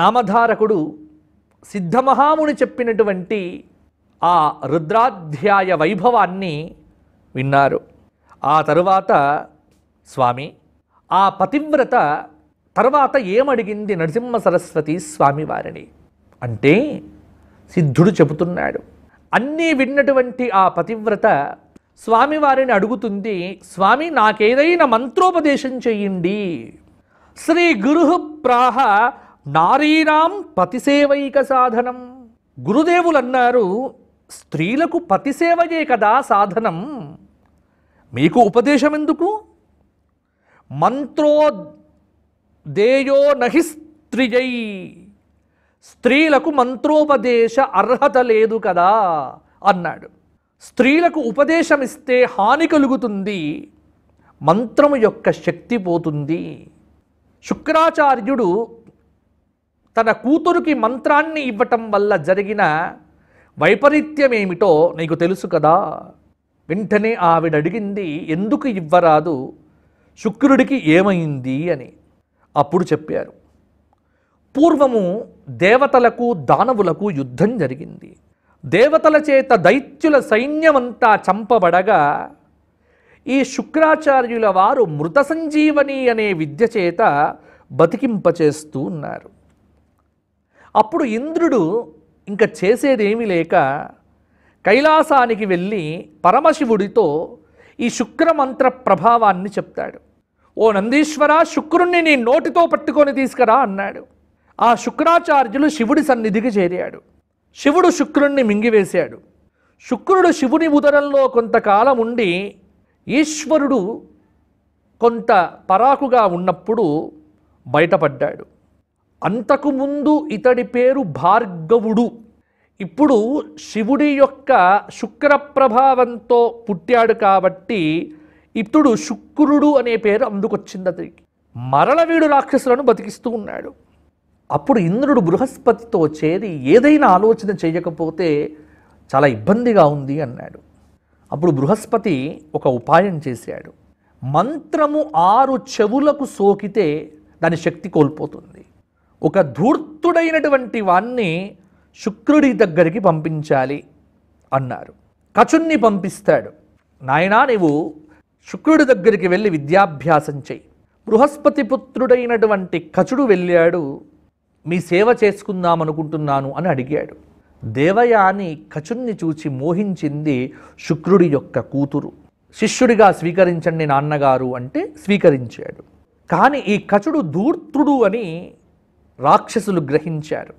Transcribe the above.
నామధారకుడు సిద్ధమహాముని చెప్పినటువంటి ఆ రుద్రాధ్యాయ వైభవాన్ని విన్నారు ఆ తరువాత స్వామి ఆ పతివ్రత తర్వాత ఏమడిగింది నరసింహ సరస్వతి స్వామివారిని అంటే సిద్ధుడు చెబుతున్నాడు అన్నీ విన్నటువంటి ఆ పతివ్రత స్వామివారిని అడుగుతుంది స్వామి నాకేదైనా మంత్రోపదేశం చెయ్యండి శ్రీ గురు ప్రాహ నారీనాం పతిసేవైక సాధనం గురుదేవులు అన్నారు స్త్రీలకు పతిసేవయే కదా సాధనం మీకు ఉపదేశం ఎందుకు మంత్రో దేయో నహి స్త్రియై స్త్రీలకు మంత్రోపదేశ అర్హత లేదు కదా అన్నాడు స్త్రీలకు ఉపదేశం ఇస్తే హాని కలుగుతుంది మంత్రము యొక్క శక్తి పోతుంది శుక్రాచార్యుడు తన కూతురుకి మంత్రాన్ని ఇవ్వటం వల్ల జరిగిన వైపరీత్యం ఏమిటో నీకు తెలుసు కదా వెంటనే ఆవిడ అడిగింది ఎందుకు ఇవ్వరాదు శుక్రుడికి ఏమైంది అని అప్పుడు చెప్పారు పూర్వము దేవతలకు దానవులకు యుద్ధం జరిగింది దేవతల చేత దైత్యుల సైన్యమంతా చంపబడగా ఈ శుక్రాచార్యుల వారు మృత సంజీవని అనే విద్య చేత బతికింపచేస్తూ ఉన్నారు అప్పుడు ఇంద్రుడు ఇంకా చేసేదేమీ లేక కైలాసానికి వెళ్ళి పరమశివుడితో ఈ శుక్రమంత్ర ప్రభావాన్ని చెప్తాడు ఓ నందీశ్వర శుక్రుణ్ణి నీ నోటితో పట్టుకొని తీసుకురా అన్నాడు ఆ శుక్రాచార్యులు శివుడి సన్నిధికి చేరాడు శివుడు శుక్రుణ్ణి మింగివేశాడు శుక్రుడు శివుని ఉదరంలో కొంతకాలం ఉండి ఈశ్వరుడు కొంత పరాకుగా ఉన్నప్పుడు బయటపడ్డాడు అంతకుముందు ఇతడి పేరు భార్గవుడు ఇప్పుడు శివుడి యొక్క శుక్ర ప్రభావంతో పుట్టాడు కాబట్టి ఇతడు శుక్రుడు అనే పేరు అందుకొచ్చింది అతనికి మరల వీడు రాక్షసులను బతికిస్తూ ఉన్నాడు అప్పుడు ఇంద్రుడు బృహస్పతితో చేరి ఏదైనా ఆలోచన చేయకపోతే చాలా ఇబ్బందిగా ఉంది అన్నాడు అప్పుడు బృహస్పతి ఒక ఉపాయం చేశాడు మంత్రము ఆరు చెవులకు సోకితే దాని శక్తి కోల్పోతుంది ఒక ధూర్తుడైనటువంటి వాణ్ణి శుక్రుడి దగ్గరికి పంపించాలి అన్నారు కచున్ని పంపిస్తాడు నాయనా నీవు శుక్రుడి దగ్గరికి వెళ్ళి విద్యాభ్యాసం చేయి బృహస్పతి పుత్రుడైనటువంటి కచుడు వెళ్ళాడు మీ సేవ చేసుకుందామనుకుంటున్నాను అని అడిగాడు దేవయాని కచున్ని చూచి మోహించింది శుక్రుడి యొక్క కూతురు శిష్యుడిగా స్వీకరించండి నాన్నగారు అంటే స్వీకరించాడు కానీ ఈ కచుడు ధూర్తుడు అని రాక్షసులు గ్రహించారు